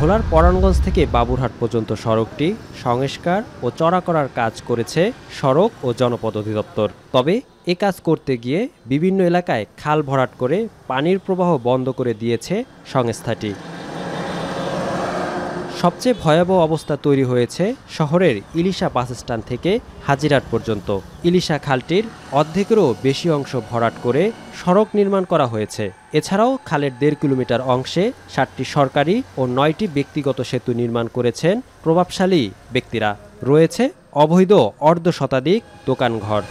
ভোলার পরাণগঞ্জ থেকে বাবুরহাট পর্যন্ত সড়কটি সংস্কার ও চড়া করার কাজ করেছে সড়ক ও জনপদ অধিদপ্তর তবে এ কাজ করতে গিয়ে বিভিন্ন এলাকায় খাল ভরাট করে পানির প্রবাহ বন্ধ করে দিয়েছে সংস্থাটি সবচেয়ে ভয়াবহ অবস্থা তৈরি হয়েছে শহরের ইলিশা বাসস্ট্যান্ড থেকে হাজিরাট পর্যন্ত ইলিশা খালটির অর্ধেকেরও বেশি অংশ ভরাট করে সড়ক নির্মাণ করা হয়েছে এছাড়াও খালের দেড় কিলোমিটার অংশে সাতটি সরকারি ও নয়টি ব্যক্তিগত সেতু নির্মাণ করেছেন প্রভাবশালী ব্যক্তিরা রয়েছে অবৈধ অর্ধ শতাধিক দোকানঘর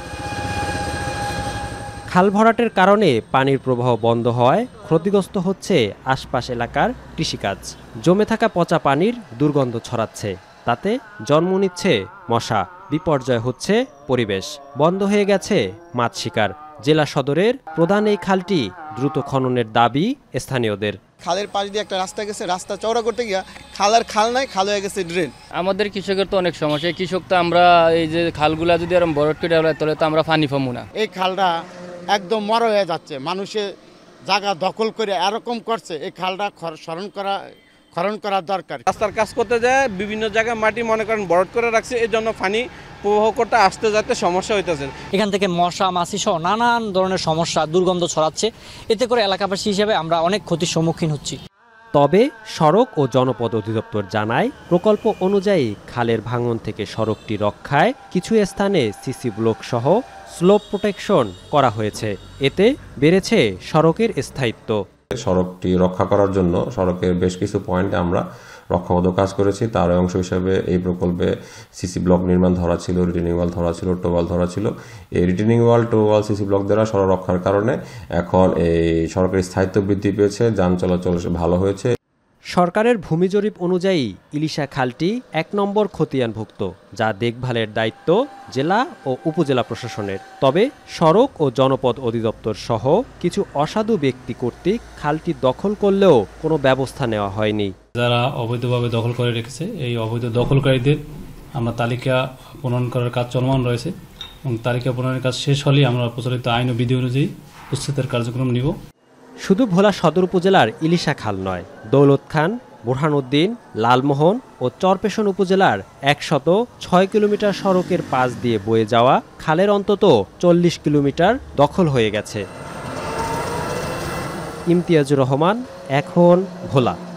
খাল ভরাটের কারণে পানির প্রবাহ বন্ধ হওয়ায় ক্ষতিগ্রস্ত হচ্ছে আশপাশ এলাকার কৃষিকাজ জমে থাকা পচা পানির দুর্গন্ধ ছড়াচ্ছে তাতে জন্ম নিচ্ছে মশা বিপর্যয় হচ্ছে পরিবেশ বন্ধ হয়ে গেছে মাছ শিকার জেলা সদরের প্রধান এই খালটি দ্রুত খননের দাবি স্থানীয়দের খালের পাশ দিয়ে একটা রাস্তা গেছে রাস্তা চওড়া করতে গিয়া খাল আর খাল নাই খাল হয়ে গেছে ড্রেন আমাদের কৃষকের তো অনেক সমস্যা কৃষক তো আমরা এই যে খালগুলা যদি এরকম বরট করে তাহলে তো আমরা পানি ফমু না এই খালটা একদম মর হয়ে যাচ্ছে মানুষের জায়গা দখল করে এরকম করছে এই খালটা স্মরণ করা খরণ করা দরকার রাস্তার কাজ করতে যায় বিভিন্ন জায়গায় মাটি মনে করেন বরট করে রাখছে এর জন্য পানি প্রবাহকটা আসতে যাতে সমস্যা হইতেছে এখান থেকে মশা মাসি সহ নানান ধরনের সমস্যা দুর্গন্ধ ছড়াচ্ছে এতে করে এলাকাবাসী হিসেবে আমরা অনেক ক্ষতির সম্মুখীন হচ্ছি তবে সড়ক ও জনপদ অধিদপ্তর জানায় প্রকল্প অনুযায়ী খালের ভাঙন থেকে সড়কটি রক্ষায় কিছু স্থানে সিসি ব্লক সহ স্লোপ প্রোটেকশন করা হয়েছে এতে বেড়েছে সড়কের স্থায়িত্ব সড়কটি রক্ষা করার জন্য সড়কের বেশ কিছু পয়েন্টে আমরা রক্ষাগত কাজ করেছি তার অংশ হিসেবে এই প্রকল্পে সিসি ব্লক নির্মাণ ধরা ছিল রিটেনিং ওয়াল ধরা ছিল টোওয়াল ধরা ছিল এই retaining wall toe wall CC block দ্বারা সড়ক রক্ষার কারণে এখন এই সড়কের স্থায়িত্ব বৃদ্ধি পেয়েছে যান চলাচল ভালো হয়েছে সরকারের ভূমি জরিপ অনুযায়ী ইলিশা খালটি এক নম্বর খতিয়ানভুক্ত যা দেখভালের দায়িত্ব জেলা ও উপজেলা প্রশাসনের তবে সড়ক ও জনপদ অধিদপ্তর সহ কিছু অসাধু ব্যক্তি কর্তৃক খালটি দখল করলেও কোনো ব্যবস্থা নেওয়া হয়নি যারা অবৈধভাবে দখল করে রেখেছে এই অবৈধ দখলকারীদের আমরা তালিকা প্রণয়ন করার কাজ চলমান রয়েছে এবং তালিকা প্রণয়নের কাজ শেষ হলেই আমরা প্রচলিত আইন ও বিধি অনুযায়ী উচ্ছেদের কার্যক্রম নিব শুধু ভোলা সদর উপজেলার ইলিশা খাল নয় দৌলত খান বোরহানউদ্দিন লালমোহন ও চরপেশন উপজেলার একশত ছয় কিলোমিটার সড়কের পাশ দিয়ে বয়ে যাওয়া খালের অন্তত চল্লিশ কিলোমিটার দখল হয়ে গেছে ইমতিয়াজুর রহমান এখন ভোলা